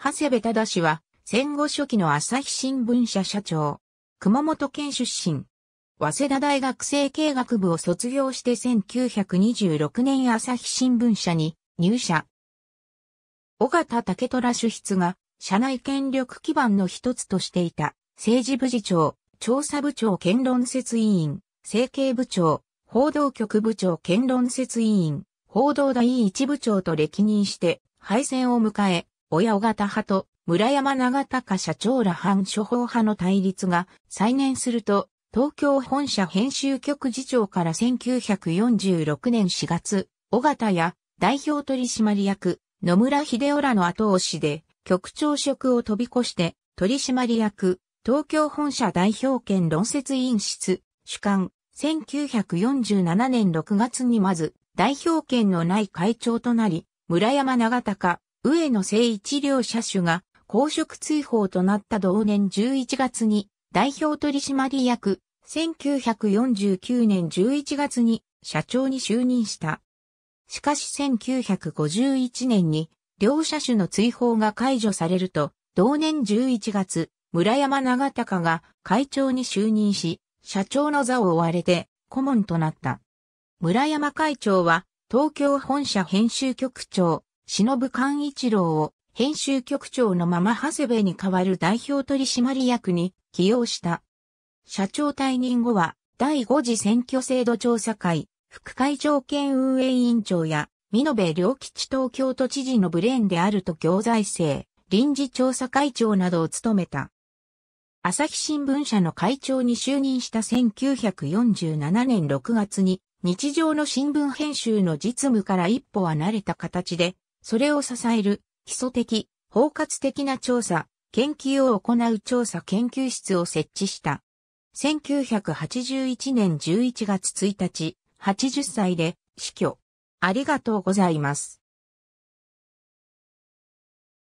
長谷部忠は、戦後初期の朝日新聞社社長。熊本県出身。早稲田大学生経学部を卒業して1926年朝日新聞社に入社。小形竹虎主筆が社内権力基盤の一つとしていた政治部次長、調査部長兼論説委員、政経部長、報道局部長兼論説委員、報道第一部長と歴任して敗戦を迎え、親尾形派と村山長隆社長ら反処方派の対立が再燃すると、東京本社編集局次長から1946年4月、尾形や代表取締役野村秀夫らの後押しで局長職を飛び越して取締役東京本社代表権論説委員室主管1947年6月にまず代表権のない会長となり、村山長隆上野聖一両社主が公職追放となった同年11月に代表取締役、1949年11月に社長に就任した。しかし1951年に両社主の追放が解除されると、同年11月、村山長隆が会長に就任し、社長の座を追われて顧問となった。村山会長は東京本社編集局長、忍勘一郎を編集局長のまま長谷部に代わる代表取締役に起用した。社長退任後は第5次選挙制度調査会、副会長兼運営委員長や、美延良吉東京都知事のブレーンであると行財政、臨時調査会長などを務めた。朝日新聞社の会長に就任した1947年6月に、日常の新聞編集の実務から一歩は慣れた形で、それを支える基礎的、包括的な調査、研究を行う調査研究室を設置した。1981年11月1日、80歳で死去。ありがとうございます。